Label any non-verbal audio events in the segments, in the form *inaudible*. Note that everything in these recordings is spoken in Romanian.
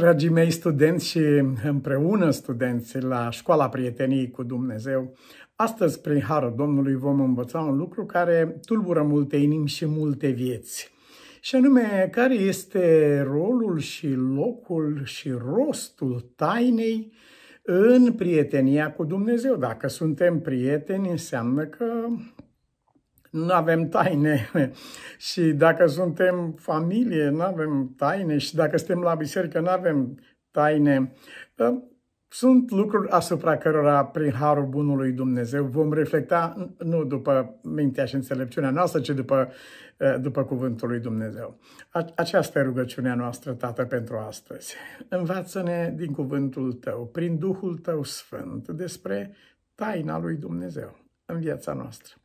Dragii mei studenți și împreună studenți la Școala Prieteniei cu Dumnezeu, astăzi, prin Harul Domnului, vom învăța un lucru care tulbură multe inimi și multe vieți. Și anume, care este rolul și locul și rostul tainei în prietenia cu Dumnezeu. Dacă suntem prieteni, înseamnă că nu avem taine *laughs* și dacă suntem familie, nu avem taine și dacă suntem la biserică, nu avem taine. Sunt lucruri asupra cărora, prin harul bunului Dumnezeu, vom reflecta nu după mintea și înțelepciunea noastră, ci după, după cuvântul lui Dumnezeu. Aceasta e rugăciunea noastră, Tată, pentru astăzi. Învață-ne din cuvântul tău, prin Duhul tău Sfânt, despre taina lui Dumnezeu în viața noastră.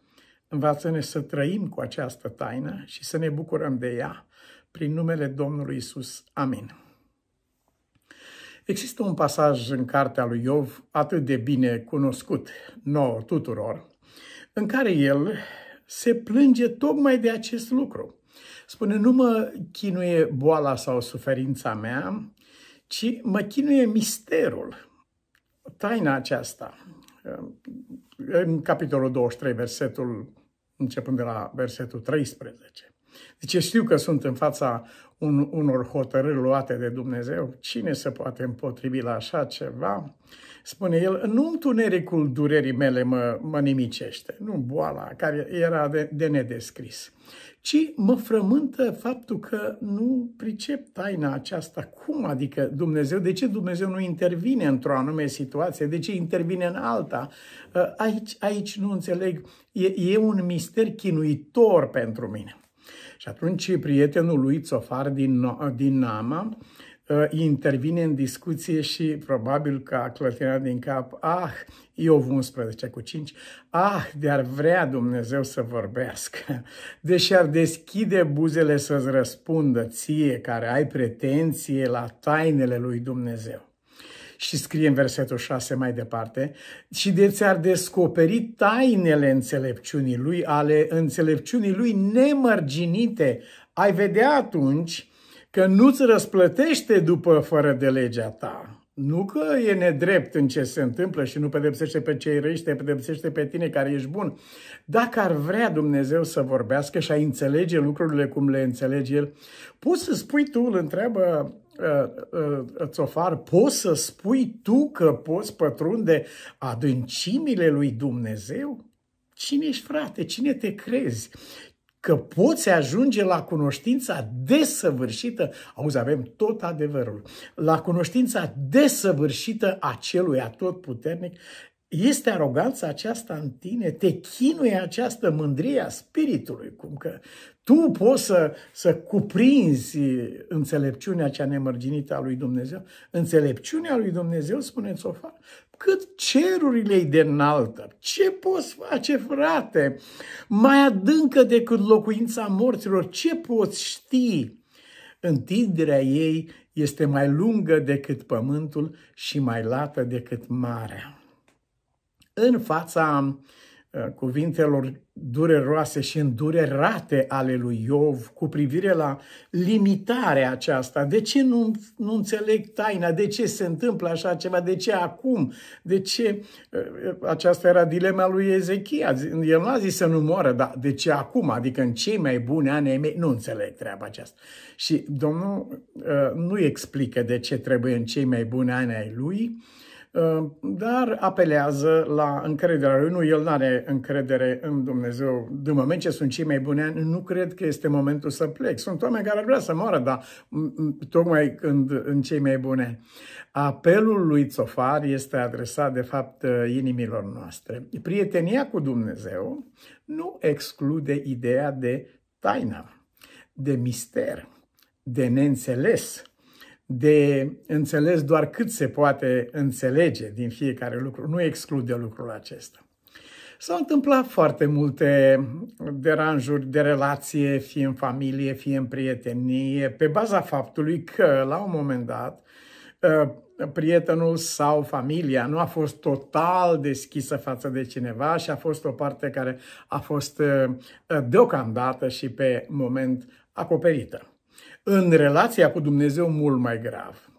Învață-ne să trăim cu această taină și să ne bucurăm de ea prin numele Domnului Isus. Amin. Există un pasaj în cartea lui Iov atât de bine cunoscut nouă tuturor, în care el se plânge tocmai de acest lucru. Spune, nu mă chinuie boala sau suferința mea, ci mă chinuie misterul, taina aceasta. În capitolul 23, versetul începând de la versetul 13. Deci știu că sunt în fața un, unor hotărâri luate de Dumnezeu. Cine se poate împotrivi la așa ceva? Spune el, nu întunericul durerii mele mă, mă nimicește, nu boala, care era de, de nedescris, ci mă frământă faptul că nu pricep taina aceasta. Cum adică Dumnezeu? De ce Dumnezeu nu intervine într-o anume situație? De ce intervine în alta? Uh, aici, aici nu înțeleg. E, e un mister chinuitor pentru mine. Și atunci prietenul lui Țofar din, din Nama Uh, intervine în discuție și probabil că a clătinat din cap, ah, Iov 11 cu 5, ah, de-ar vrea Dumnezeu să vorbească, deși ar deschide buzele să-ți răspundă ție care ai pretenție la tainele lui Dumnezeu. Și scrie în versetul 6 mai departe, și de ți-ar descoperi tainele înțelepciunii lui, ale înțelepciunii lui nemărginite, ai vedea atunci că nu-ți răsplătește după fără de legea ta. Nu că e nedrept în ce se întâmplă și nu pedepsește pe cei răi și te pedepsește pe tine care ești bun. Dacă ar vrea Dumnezeu să vorbească și a înțelege lucrurile cum le înțelege El, poți să spui tu, îl întreabă uh, uh, țofar, poți să spui tu că poți pătrunde adâncimile lui Dumnezeu? Cine ești frate? Cine te crezi? că poți ajunge la cunoștința desăvârșită, auzi, avem tot adevărul, la cunoștința desăvârșită a celui atotputernic, este aroganța aceasta în tine? Te chinuie această mândrie a spiritului, cum că tu poți să, să cuprinzi înțelepciunea cea nemărginită a lui Dumnezeu? Înțelepciunea lui Dumnezeu, spuneți-o, fac cât cerurile de înaltă. Ce poți face, frate? Mai adâncă decât locuința morților. Ce poți ști? Întinderea ei este mai lungă decât pământul și mai lată decât marea în fața uh, cuvintelor dureroase și îndurerate ale lui Iov cu privire la limitarea aceasta. De ce nu, nu înțeleg taina? De ce se întâmplă așa ceva? De ce acum? De ce? Uh, aceasta era dilema lui Ezechia. El nu a zis să nu moară, dar de ce acum? Adică în cei mai buni ani ai mei? Nu înțeleg treaba aceasta. Și Domnul uh, nu explică de ce trebuie în cei mai buni ani ai lui, Ehm, dar apelează la încrederea lui. Nu, el nu are încredere în Dumnezeu. De moment ce sunt cei mai buni ani, nu cred că este momentul să plec. Sunt oameni care ar vrea să moară, dar tocmai când în cei mai bune. Apelul lui Țofar este adresat, de fapt, eh, inimilor noastre. Prietenia cu Dumnezeu nu exclude ideea de taină, de mister, de neînțeles, de înțeles doar cât se poate înțelege din fiecare lucru. Nu exclude lucrul acesta. S-au întâmplat foarte multe deranjuri de relație, fie în familie, fie în prietenie, pe baza faptului că, la un moment dat, ă, prietenul sau familia nu a fost total deschisă față de cineva și a fost o parte care a fost ă, deocamdată și pe moment acoperită. În relația cu Dumnezeu mult mai grav.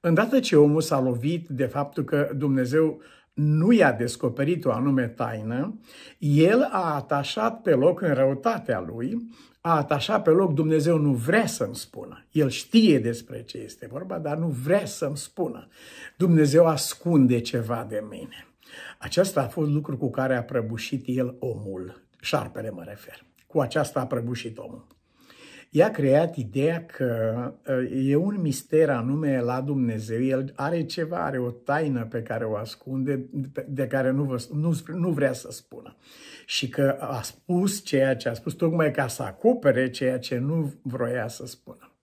Îndată ce omul s-a lovit de faptul că Dumnezeu nu i-a descoperit o anume taină, el a atașat pe loc în răutatea lui, a atașat pe loc Dumnezeu nu vrea să-mi spună. El știe despre ce este vorba, dar nu vrea să-mi spună. Dumnezeu ascunde ceva de mine. Acesta a fost lucru cu care a prăbușit el omul. Șarpele mă refer. Cu aceasta a prăbușit omul i a creat ideea că uh, e un mister anume la Dumnezeu, el are ceva, are o taină pe care o ascunde, de care nu, vă, nu, nu vrea să spună. Și că a spus ceea ce a spus, tocmai ca să acopere ceea ce nu vroia să spună.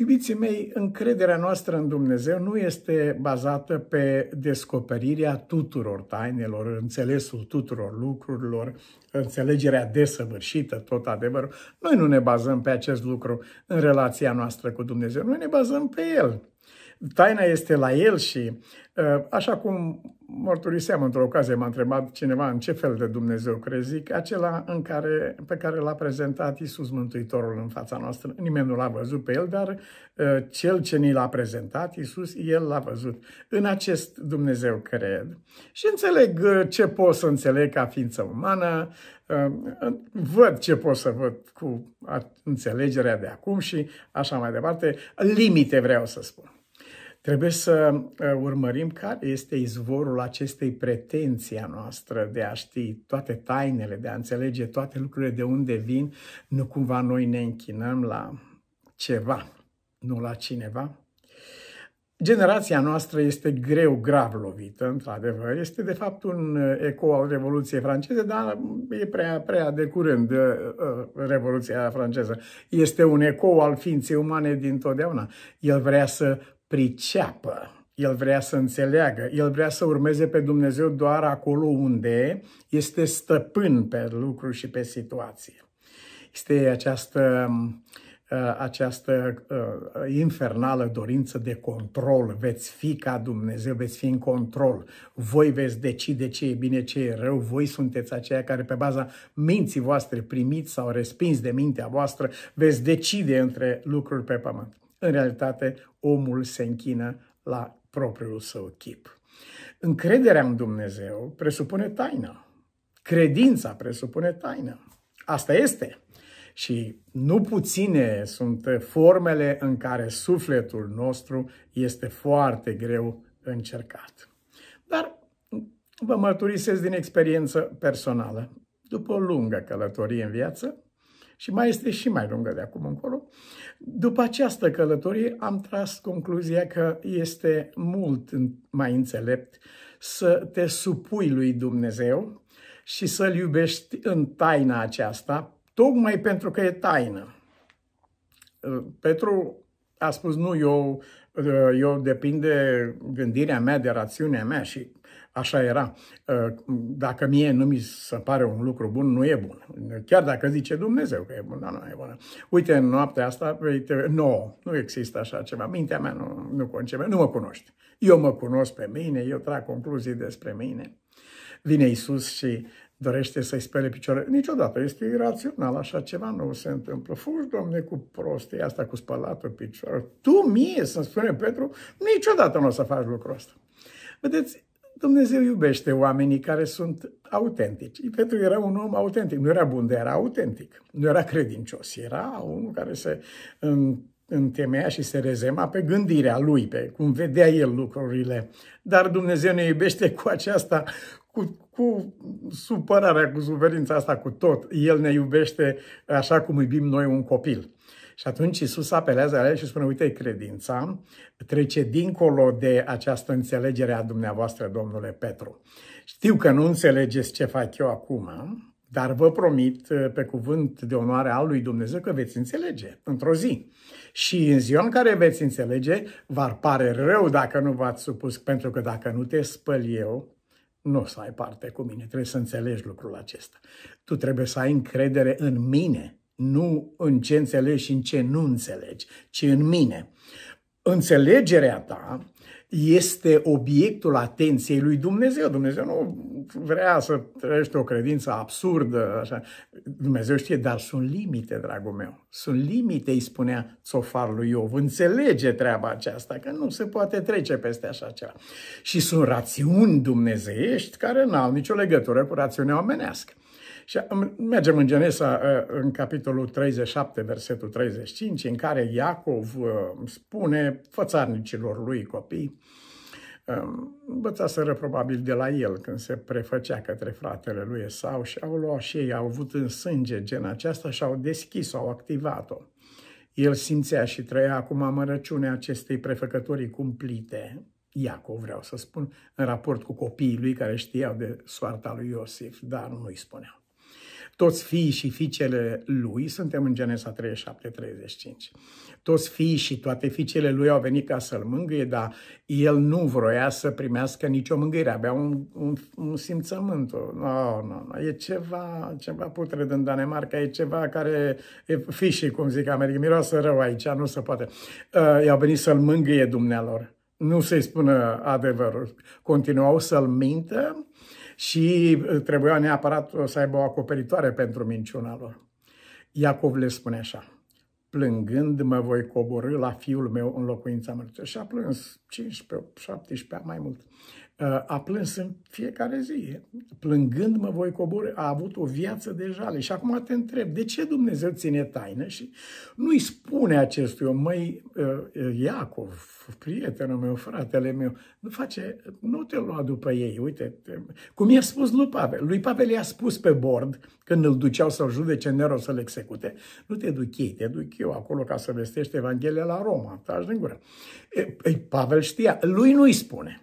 Iubiții mei, încrederea noastră în Dumnezeu nu este bazată pe descoperirea tuturor tainelor, înțelesul tuturor lucrurilor, înțelegerea desăvârșită, tot adevărul. Noi nu ne bazăm pe acest lucru în relația noastră cu Dumnezeu, noi ne bazăm pe El. Taina este la El și, ă, așa cum mărturiseam într-o ocazie, m-a întrebat cineva în ce fel de Dumnezeu crezi, zic, acela în care, pe care l-a prezentat Isus Mântuitorul în fața noastră. Nimeni nu l-a văzut pe el, dar uh, cel ce ni l-a prezentat, Isus, el l-a văzut. În acest Dumnezeu cred. Și înțeleg ă, ce pot să înțeleg ca ființă umană, ă, văd ce pot să văd cu înțelegerea de acum și așa mai departe. Limite vreau să spun. Trebuie să uh, urmărim care este izvorul acestei pretenții a noastră de a ști toate tainele, de a înțelege toate lucrurile de unde vin, nu cumva noi ne închinăm la ceva, nu la cineva. Generația noastră este greu, grav lovită, într-adevăr. Este, de fapt, un uh, eco al Revoluției franceze, dar e prea, prea de curând uh, Revoluția franceză. Este un eco al ființei umane din totdeauna. El vrea să priceapă. El vrea să înțeleagă, el vrea să urmeze pe Dumnezeu doar acolo unde este stăpân pe lucru și pe situație. Este această, uh, această uh, infernală dorință de control. Veți fi ca Dumnezeu, veți fi în control. Voi veți decide ce e bine, ce e rău. Voi sunteți aceia care pe baza minții voastre primiți sau respins de mintea voastră veți decide între lucruri pe pământ. În realitate, omul se închină la propriul său chip. Încrederea în Dumnezeu presupune taină. Credința presupune taină. Asta este. Și nu puține sunt formele în care sufletul nostru este foarte greu încercat. Dar vă mărturisesc din experiență personală. După o lungă călătorie în viață, și mai este și mai lungă de acum încolo. După această călătorie am tras concluzia că este mult mai înțelept să te supui lui Dumnezeu și să-L iubești în taina aceasta, tocmai pentru că e taină. Uh, Petru a spus, nu, eu, uh, eu depinde gândirea mea de rațiunea mea și Așa era. Ă, dacă mie nu mi se pare un lucru bun, nu e bun. Chiar dacă zice Dumnezeu că e bun, dar nu e bun. Uite, în noaptea asta, uite, nu, nu există așa ceva. Mintea mea nu, nu concepe, nu mă cunoști. Eu mă cunosc pe mine, eu trag concluzii despre mine. Vine Isus și dorește să-i spele picioare. Niciodată, este irațional, așa ceva nu se întâmplă. Fugi, domne, cu prostie asta, cu spălatul picioare. Tu mie, să-mi spune Petru, niciodată nu o să faci lucrul ăsta. Vedeți, Dumnezeu iubește oamenii care sunt autentici. Petru era un om autentic, nu era bun, dar era autentic. Nu era credincios, era unul care se întemeia și se rezema pe gândirea lui, pe cum vedea el lucrurile. Dar Dumnezeu ne iubește cu aceasta, cu, cu supărarea, cu suferința asta, cu tot. El ne iubește așa cum iubim noi un copil. Și atunci Isus apelează la el și spune, uite, credința trece dincolo de această înțelegere a dumneavoastră, domnule Petru. Știu că nu înțelegeți ce fac eu acum, dar vă promit pe cuvânt de onoare al lui Dumnezeu că veți înțelege într-o zi. Și în ziua în care veți înțelege, v-ar pare rău dacă nu v-ați supus, pentru că dacă nu te spăl eu, nu o să ai parte cu mine. Trebuie să înțelegi lucrul acesta. Tu trebuie să ai încredere în mine, nu în ce înțelegi și în ce nu înțelegi, ci în mine. Înțelegerea ta este obiectul atenției lui Dumnezeu. Dumnezeu nu vrea să trăiești o credință absurdă. Așa. Dumnezeu știe, dar sunt limite, dragul meu. Sunt limite, îi spunea țofar lui Iov. Înțelege treaba aceasta, că nu se poate trece peste așa ceva. Și sunt rațiuni dumnezeiești care n-au nicio legătură cu rațiunea omenească. Și mergem în Genesa, ă, în capitolul 37, versetul 35, în care Iacov ă, spune fățarnicilor lui copii, ă, învățaseră probabil de la el când se prefăcea către fratele lui Esau și au luat și ei, au avut în sânge gen aceasta și au deschis-o, au activat-o. El simțea și trăia acum amărăciunea acestei prefăcătorii cumplite, Iacov, vreau să spun, în raport cu copiii lui care știau de soarta lui Iosif, dar nu îi spuneau. Toți fiii și fiicele lui, suntem în Genesa 37-35, toți fiii și toate fiicele lui au venit ca să-l mângâie, dar el nu vroia să primească nicio mângâiere, avea un, un, un simțământ. No, no, no. E ceva, ceva putred în Danemarca, e ceva care e fișii, cum zic americanii, miroase rău aici, nu se poate. Uh, i-au venit să-l mângâie dumnealor nu se spună adevărul. Continuau să-l mintă și uh, trebuia neapărat uh, să aibă o acoperitoare pentru minciuna lor. Iacov le spune așa, plângând mă voi coborâ la fiul meu în locuința mărturii. Și a plâns 15, 17, mai mult. Uh, a plâns în fiecare zi. Plângând mă voi coborâ. A avut o viață de jale. Și acum te întreb, de ce Dumnezeu ține taină și nu-i spune acestui om, măi, uh, uh, Iacov, prietenul meu, fratele meu, nu face, nu te lua după ei, uite. Te... Cum i-a spus lui Pavel. Lui Pavel i-a spus pe bord, când îl duceau să-l judece Nero să-l execute, nu te duc ei, te duc eu acolo ca să vestești Evanghelia la Roma. Taci din gură. Pavel știa, lui nu-i spune.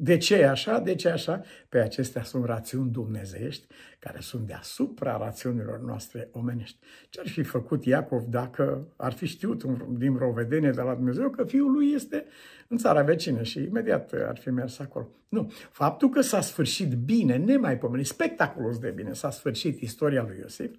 De ce e așa? De ce e așa? Pe păi acestea sunt rațiuni dumnezești care sunt deasupra rațiunilor noastre omenești. Ce ar fi făcut Iacov dacă ar fi știut din vreo vedenie de la Dumnezeu că fiul lui este în țara vecină și imediat ar fi mers acolo? Nu. Faptul că s-a sfârșit bine, nemaipomenit, spectaculos de bine, s-a sfârșit istoria lui Iosif,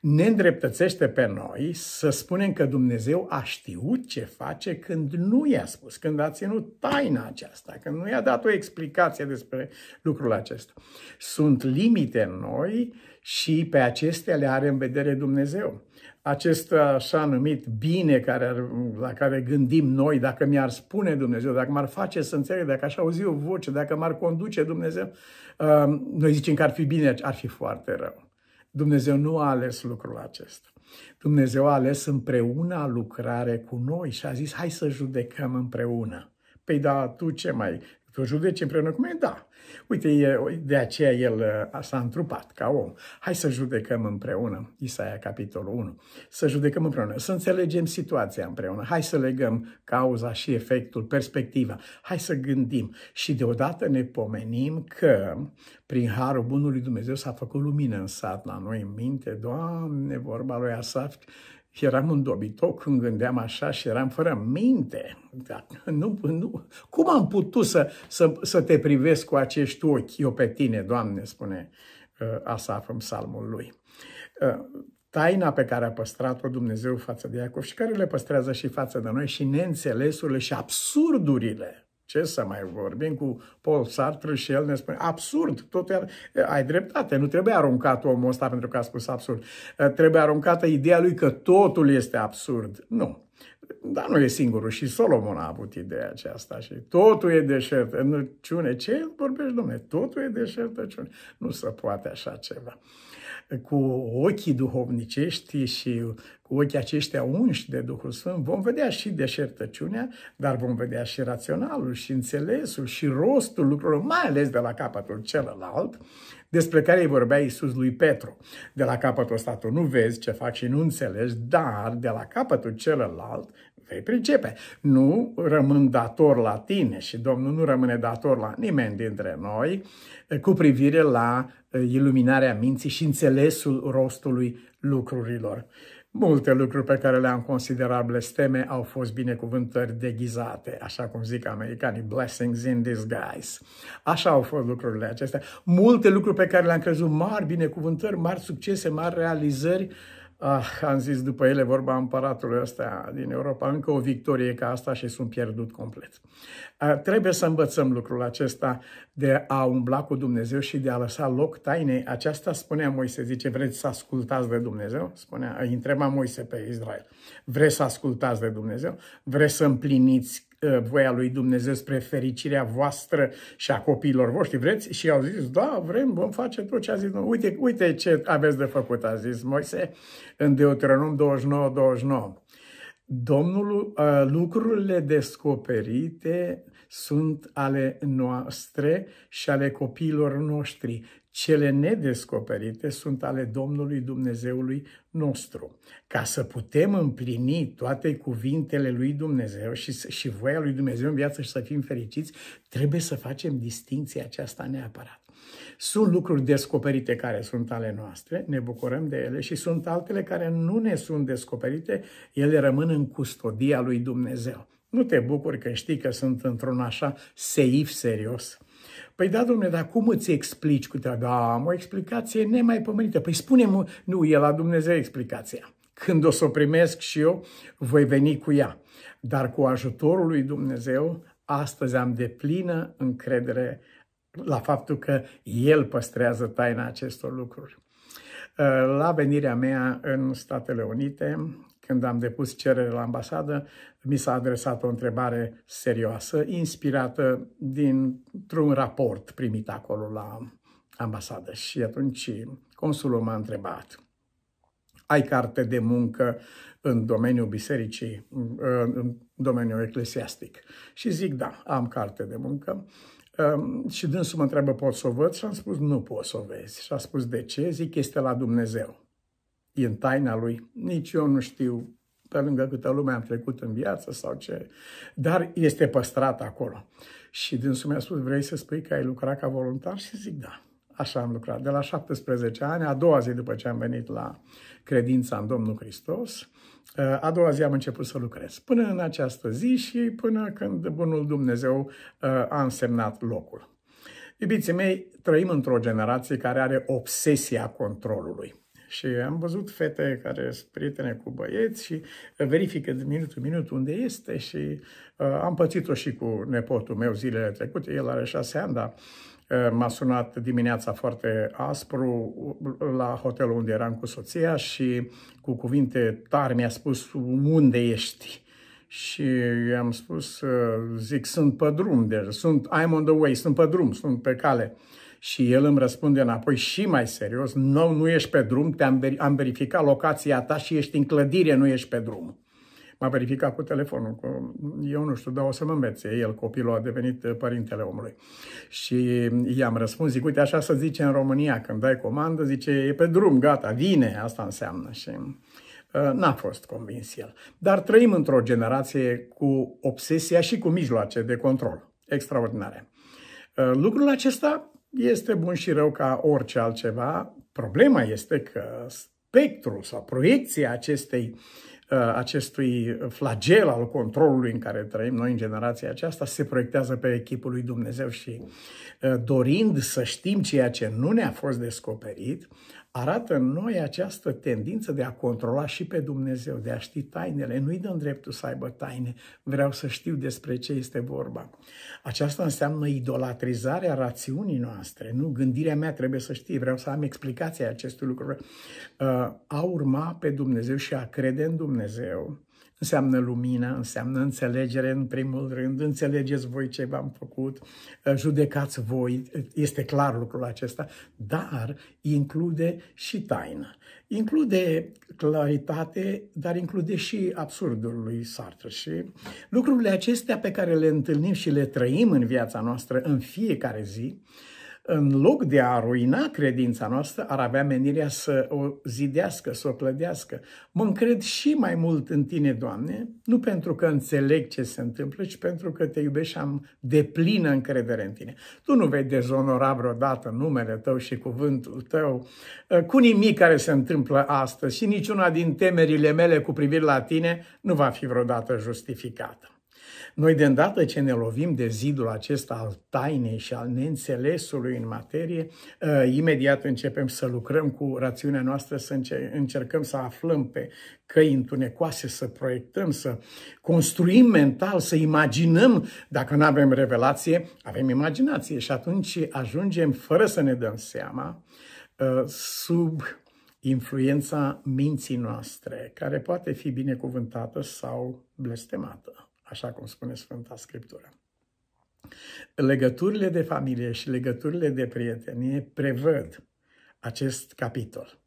ne îndreptățește pe noi să spunem că Dumnezeu a știut ce face când nu i-a spus, când a ținut taina aceasta, când nu i-a dat o explicație despre lucrul acesta. Sunt limite în noi noi și pe acestea le are în vedere Dumnezeu. Acest așa numit bine care, la care gândim noi, dacă mi-ar spune Dumnezeu, dacă m-ar face să înțeleg, dacă aș auzi o voce, dacă m-ar conduce Dumnezeu, um, noi zicem că ar fi bine, ar fi foarte rău. Dumnezeu nu a ales lucrul acesta. Dumnezeu a ales împreună lucrare cu noi și a zis, hai să judecăm împreună. Păi da, tu ce mai să o judece împreună cu mine? Da. Uite, de aceea el uh, s-a întrupat ca om. Hai să judecăm împreună, Isaia capitolul 1, să judecăm împreună, să înțelegem situația împreună, hai să legăm cauza și efectul, perspectiva, hai să gândim și deodată ne pomenim că prin harul bunului Dumnezeu s-a făcut lumină în sat la noi în minte, Doamne, vorba lui Asaf, și eram un dobitoc când gândeam așa și eram fără minte. Da, nu, nu. Cum am putut să, să, să te privesc cu acești ochi, eu pe tine, Doamne, spune uh, Asaf în psalmul lui. Uh, taina pe care a păstrat-o Dumnezeu față de Iacov și care le păstrează și față de noi și neînțelesurile și absurdurile ce să mai vorbim cu Paul Sartre și el ne spune absurd, tot iar, ai dreptate, nu trebuie aruncat omul ăsta pentru că a spus absurd. Trebuie aruncată ideea lui că totul este absurd. Nu. Dar nu e singurul, și Solomon a avut ideea aceasta și totul e deșertăciune. Ce vorbești, domnule? Totul e deșertăciune. Nu se poate așa ceva. Cu ochii duhovnicești și cu ochii aceștia unși de Duhul Sfânt, vom vedea și deșertăciunea, dar vom vedea și raționalul, și înțelesul, și rostul lucrurilor, mai ales de la capătul celălalt, despre care îi vorbea Iisus lui Petru. De la capătul ăsta tu nu vezi ce faci și nu înțelegi, dar de la capătul celălalt vei pricepe. Nu rămân dator la tine și Domnul nu rămâne dator la nimeni dintre noi cu privire la uh, iluminarea minții și înțelesul rostului lucrurilor. Multe lucruri pe care le-am considerat blesteme au fost binecuvântări deghizate, așa cum zic americanii, blessings in disguise. Așa au fost lucrurile acestea. Multe lucruri pe care le-am crezut mari binecuvântări, mari succese, mari realizări, uh, Ah, am zis după ele vorba împăratului ăsta din Europa, încă o victorie ca asta și sunt pierdut complet. Ah, trebuie să învățăm lucrul acesta de a umbla cu Dumnezeu și de a lăsa loc tainei. Aceasta spunea Moise, zice, vreți să ascultați de Dumnezeu? Spunea, îi întreba Moise pe Israel, vreți să ascultați de Dumnezeu? Vreți să împliniți Uh, voia lui Dumnezeu spre fericirea voastră și a copiilor voștri, vreți? Și au zis, da, vrem, vom face tot ce a zis. Uite, uite ce aveți de făcut, a zis Moise în Deuteronom 29-29. Domnul, uh, lucrurile descoperite sunt ale noastre și ale copiilor noștri cele nedescoperite sunt ale Domnului Dumnezeului nostru. Ca să putem împlini toate cuvintele lui Dumnezeu și, și voia lui Dumnezeu în viață și să fim fericiți, trebuie să facem distinția aceasta neapărat. Sunt lucruri descoperite care sunt ale noastre, ne bucurăm de ele și sunt altele care nu ne sunt descoperite, ele rămân în custodia lui Dumnezeu. Nu te bucuri că știi că sunt într-un așa seif serios Păi da, domnule, dar cum îți explici cu treaba? Am o explicație nemaipomenită. Păi spune nu, e la Dumnezeu explicația. Când o să o primesc și eu, voi veni cu ea. Dar cu ajutorul lui Dumnezeu, astăzi am de plină încredere la faptul că El păstrează taina acestor lucruri. Uh, la venirea mea în Statele Unite, când am depus cerere la ambasadă, mi s-a adresat o întrebare serioasă, inspirată dintr-un raport primit acolo la ambasadă. Și atunci consulul m-a întrebat, ai carte de muncă în domeniul bisericii, în domeniul eclesiastic? Și zic, da, am carte de muncă. Și dânsul mă întreabă, pot să o văd? Și am spus, nu pot să o vezi. Și a spus, de ce? Zic, este la Dumnezeu e în taina lui. Nici eu nu știu pe lângă câtă lume am trecut în viață sau ce, dar este păstrat acolo. Și dânsul mi-a spus, vrei să spui că ai lucrat ca voluntar? Și zic, da, așa am lucrat. De la 17 ani, a doua zi după ce am venit la credința în Domnul Hristos, eh, a doua zi am început să lucrez. Până în această zi și până când Bunul Dumnezeu eh, a însemnat locul. Iubiții mei, trăim într-o generație care are obsesia controlului și am văzut fete care sunt prietene cu băieți și verifică de minut în minut unde este și uh, am pățit-o și cu nepotul meu zilele trecute, el are șase ani, dar uh, m-a sunat dimineața foarte aspru uh, la hotelul unde eram cu soția și cu cuvinte tari mi-a spus unde ești și i-am spus, uh, zic, sunt pe drum, deci, sunt, I'm on the way, sunt pe drum, sunt pe cale. Uh, și el îmi răspunde înapoi și mai serios, nu, nu ești pe drum, te-am am verificat locația ta și ești în clădire, nu ești pe drum. M-a verificat cu telefonul, cu, eu nu știu, dar o să mă învețe. El, copilul, a devenit uh, părintele omului. Și i-am răspuns, zic, uite, așa să zice în România, când dai comandă, zice, e pe drum, gata, vine, asta înseamnă. Și uh, N-a fost convins el. Dar trăim într-o generație cu obsesia și cu mijloace de control extraordinare. Uh, lucrul acesta este bun și rău ca orice altceva. Problema este că spectrul sau proiecția acestei, uh, acestui flagel al controlului în care trăim noi în generația aceasta se proiectează pe echipul lui Dumnezeu și uh, dorind să știm ceea ce nu ne-a fost descoperit, arată în noi această tendință de a controla și pe Dumnezeu, de a ști tainele. Nu-i dăm dreptul să aibă taine, vreau să știu despre ce este vorba. Aceasta înseamnă idolatrizarea rațiunii noastre, nu? Gândirea mea trebuie să știe, vreau să am explicația acestui lucru. Uh, a urma pe Dumnezeu și a crede în Dumnezeu Înseamnă lumină, înseamnă înțelegere în primul rând, înțelegeți voi ce v-am făcut, ă, judecați voi, este clar lucrul acesta, dar include și taină. Include claritate, dar include și absurdul lui Sartre și lucrurile acestea pe care le întâlnim și le trăim în viața noastră în fiecare zi, în loc de a ruina credința noastră, ar avea menirea să o zidească, să o plădească. Mă încred și mai mult în tine, Doamne, nu pentru că înțeleg ce se întâmplă, ci pentru că te iubești și am deplină încredere în tine. Tu nu vei dezonora vreodată numele tău și cuvântul tău ă, cu nimic care se întâmplă astăzi și niciuna din temerile mele cu privire la tine nu va fi vreodată justificată. Noi, de îndată ce ne lovim de zidul acesta al tainei și al neînțelesului în materie, uh, imediat începem să lucrăm cu rațiunea noastră, să încercăm să aflăm pe căi întunecoase, să proiectăm, să construim mental, să imaginăm. Dacă nu avem revelație, avem imaginație și atunci ajungem, fără să ne dăm seama, uh, sub influența minții noastre, care poate fi binecuvântată sau blestemată așa cum spune Sfânta Scriptură. Legăturile de familie și legăturile de prietenie prevăd acest capitol.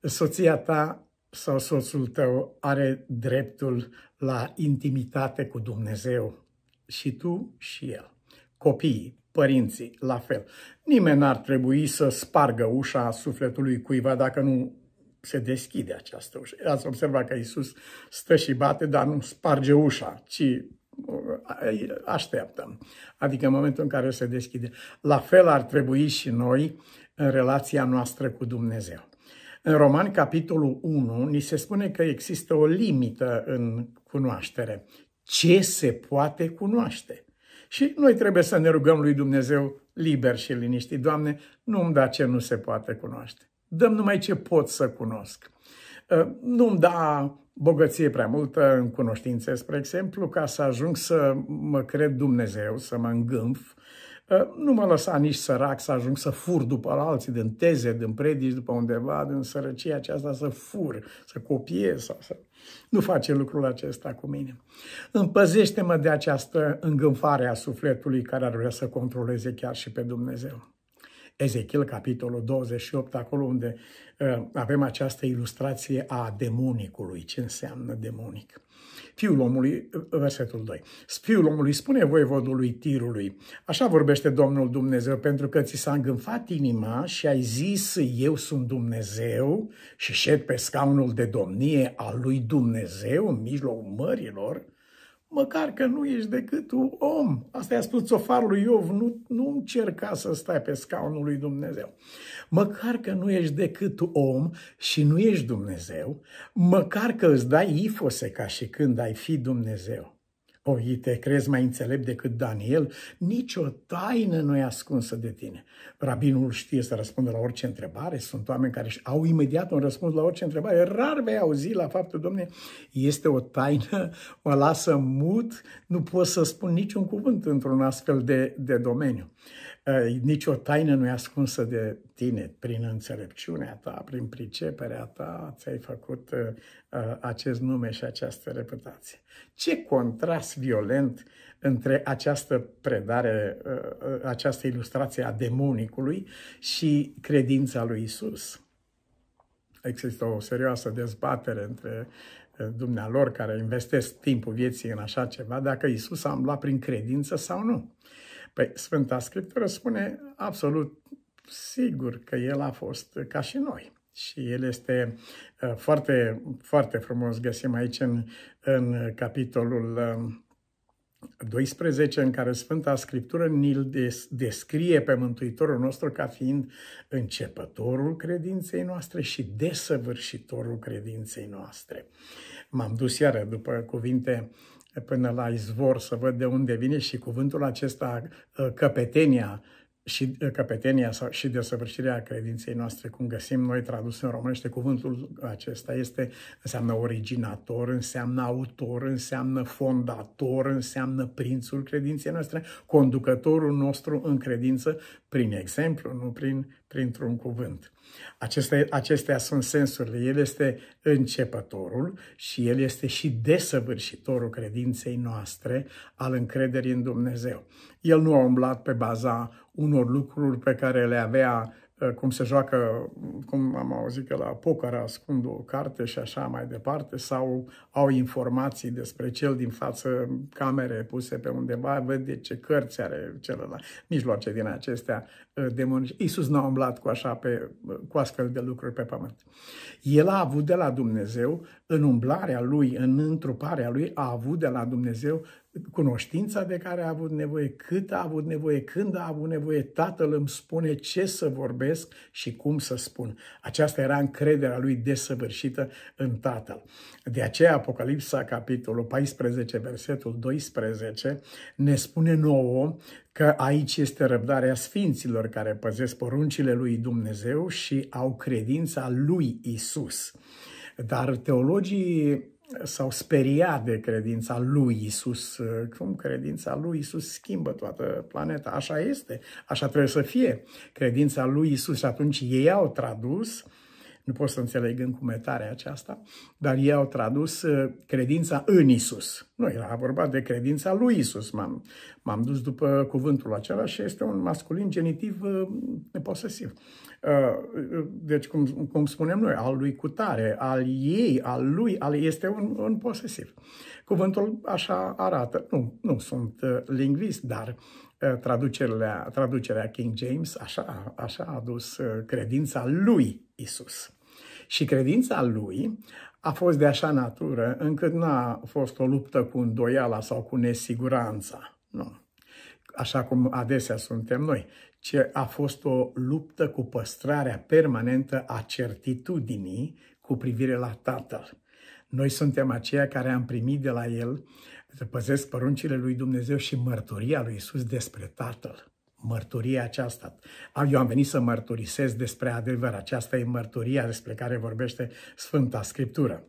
Soția ta sau soțul tău are dreptul la intimitate cu Dumnezeu și tu și el. Copiii, părinții, la fel. Nimeni n-ar trebui să spargă ușa sufletului cuiva dacă nu se deschide această ușă. Ați observat că Isus stă și bate, dar nu sparge ușa, ci uh, așteaptă. Adică în momentul în care se deschide. La fel ar trebui și noi în relația noastră cu Dumnezeu. În Roman, capitolul 1, ni se spune că există o limită în cunoaștere. Ce se poate cunoaște? Și noi trebuie să ne rugăm lui Dumnezeu liber și liniștit. Doamne, nu-mi da ce nu se poate cunoaște dăm numai ce pot să cunosc. Ă, nu-mi da bogăție prea multă în cunoștințe, spre exemplu, ca să ajung să mă cred Dumnezeu, să mă îngânf. Ă, nu mă lăsa nici sărac să ajung să fur după alții, din teze, din predici, după undeva, din sărăcia aceasta, să fur, să copiez. Sau să... Nu face lucrul acesta cu mine. Împăzește-mă de această îngânfare a sufletului care ar vrea să controleze chiar și pe Dumnezeu. Ezechiel, capitolul 28, acolo unde uh, avem această ilustrație a demonicului. Ce înseamnă demonic? Fiul omului, ă, versetul 2. Fiul omului spune voievodului tirului, așa vorbește Domnul Dumnezeu, pentru că ți s-a îngânfat inima și ai zis, eu sunt Dumnezeu și șed pe scaunul de domnie al lui Dumnezeu în mijlocul mărilor măcar că nu ești decât un om. Asta i-a spus țofarul lui Iov, nu, nu încerca să stai pe scaunul lui Dumnezeu. Măcar că nu ești decât un om și nu ești Dumnezeu, măcar că îți dai ifose ca și când ai fi Dumnezeu. Poi te crezi mai înțelept decât Daniel? Nici o taină nu e ascunsă de tine. Rabinul știe să răspundă la orice întrebare. Sunt oameni care au imediat un răspuns la orice întrebare. Rar vei auzi la faptul, domne, este o taină, O lasă mut, nu pot să spun niciun cuvânt într-un astfel de, de domeniu. Nici o taină nu e ascunsă de tine, prin înțelepciunea ta, prin priceperea ta, ți-ai făcut uh, uh, acest nume și această reputație. Ce contrast violent între această predare, uh, uh, această ilustrație a demonicului și credința lui Isus. Există o serioasă dezbatere între uh, dumnealor care investesc timpul vieții în așa ceva, dacă Isus a umblat prin credință sau nu. Păi Sfânta Scriptură spune absolut sigur că el a fost ca și noi. Și el este ă, foarte, foarte frumos, găsim aici în, în capitolul 12, ă, în care Sfânta Scriptură ni-l descrie pe Mântuitorul nostru ca fiind începătorul credinței noastre și desăvârșitorul credinței noastre. M-am dus iară după cuvinte până la izvor să văd de unde vine și cuvântul acesta, ă, căpetenia, și căpetenia sau, și desăvârșirea credinței noastre, cum găsim noi tradus în românește, cuvântul acesta este, înseamnă originator, înseamnă autor, înseamnă fondator, înseamnă prințul credinței noastre, conducătorul nostru în credință, prin exemplu, nu prin printr-un cuvânt. Aceste, acestea sunt sensurile. El este începătorul și El este și desăvârșitorul credinței noastre, al încrederii în Dumnezeu. El nu a umblat pe baza unor lucruri pe care le avea Eh, cum se joacă, cum am auzit că la poker ascund o carte și așa mai departe, sau au informații despre cel din față, camere puse pe undeva, văd de ce cărți are celălalt, mijloace din acestea eh, demonice. Iisus n-a umblat cu așa pe, eh, cu astfel de lucruri pe pământ. El a avut de la Dumnezeu în umblarea lui, în întruparea lui, a avut de la Dumnezeu cunoștința de care a avut nevoie, cât a avut nevoie, când a avut nevoie, Tatăl îmi spune ce să vorbesc și cum să spun. Aceasta era încrederea lui desăvârșită în Tatăl. De aceea Apocalipsa, capitolul 14, versetul 12, ne spune nouă că aici este răbdarea sfinților care păzesc poruncile lui Dumnezeu și au credința lui Isus. Dar teologii s-au speriat de credința lui Isus. Cum credința lui Isus schimbă toată planeta? Așa este, așa trebuie să fie. Credința lui Isus și atunci ei au tradus uh, nu pot să înțeleg încumetarea aceasta, dar ei au tradus uh, credința în Isus. Nu, era vorba de credința lui Isus. M-am, m-am dus după cuvântul acela și este un masculin genitiv uh, neposesiv. Uh, deci, cum, cum spunem noi, al lui cutare, al ei, al lui, al, este un, un posesiv. Cuvântul așa arată. Nu, nu sunt lingvist, dar traducerea, traducerea King James așa, așa a adus credința lui Isus. Și credința lui a fost de așa natură încât n-a fost o luptă cu îndoiala sau cu nesiguranța. Nu. Așa cum adesea suntem noi, ci a fost o luptă cu păstrarea permanentă a certitudinii cu privire la Tatăl. Noi suntem aceia care am primit de la El, păzesc păruncile lui Dumnezeu și mărturia lui Isus despre Tatăl mărturia aceasta. Ah, eu am venit să mărturisesc despre adevăr. Aceasta e mărturia despre care vorbește Sfânta Scriptură.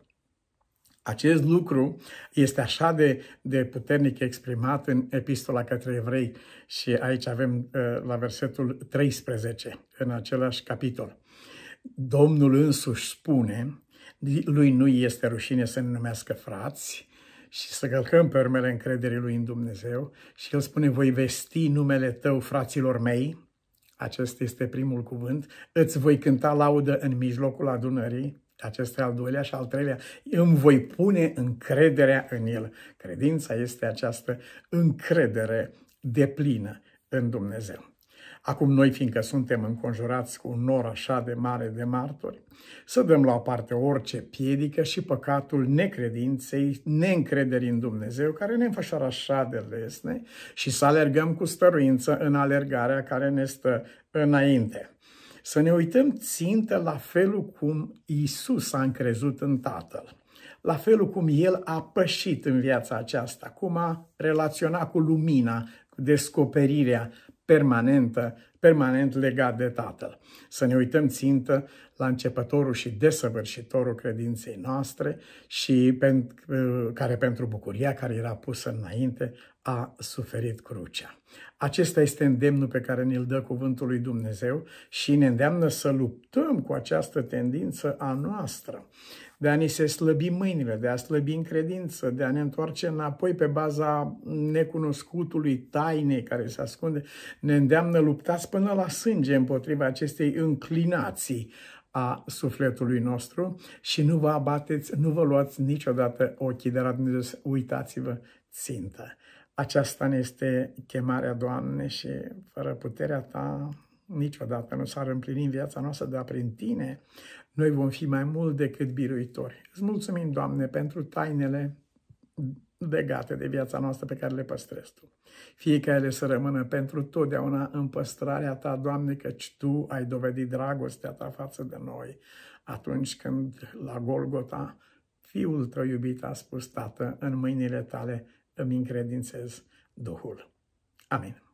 Acest lucru este așa de, de puternic exprimat în Epistola către Evrei și aici avem uh, la versetul 13, în același capitol. Domnul însuși spune, lui nu este rușine să ne numească frați, și să călcăm pe urmele încrederii lui în Dumnezeu și El spune, voi vesti numele tău fraților mei, acesta este primul cuvânt, îți voi cânta laudă în mijlocul adunării, acesta al doilea și al treilea, îmi voi pune încrederea în el. Credința este această încredere deplină în Dumnezeu. Acum noi, fiindcă suntem înconjurați cu un nor așa de mare de martori, să dăm la o parte orice piedică și păcatul necredinței, neîncrederii în Dumnezeu, care ne înfășoară așa de lesne și să alergăm cu stăruință în alergarea care ne stă înainte. Să ne uităm țintă la felul cum Isus a încrezut în Tatăl la felul cum el a pășit în viața aceasta, cum a relaționat cu lumina, cu descoperirea permanentă, permanent legat de Tatăl. Să ne uităm țintă la începătorul și desăvârșitorul credinței noastre și uh, care pentru bucuria care era pusă înainte a suferit crucea. Acesta este îndemnul pe care ne-l dă cuvântul lui Dumnezeu și ne îndeamnă să luptăm cu această tendință a noastră de a ni se slăbi mâinile, de a slăbi în credință, de a ne întoarce înapoi pe baza necunoscutului tainei care se ascunde, ne îndeamnă luptați până la sânge împotriva acestei înclinații a sufletului nostru și nu vă abateți, nu vă luați niciodată ochii de la Dumnezeu, uitați-vă țintă. Aceasta ne este chemarea, Doamne, și fără puterea Ta niciodată nu s-ar împlini în viața noastră, dar prin Tine noi vom fi mai mult decât biruitori. Îți mulțumim, Doamne, pentru tainele legate de viața noastră pe care le păstrezi Tu. Fie că ele să rămână pentru totdeauna în păstrarea Ta, Doamne, căci Tu ai dovedit dragostea Ta față de noi atunci când la Golgota Fiul Tău iubit a spus, Tată, în mâinile Tale îmi încredințez Duhul. Amin.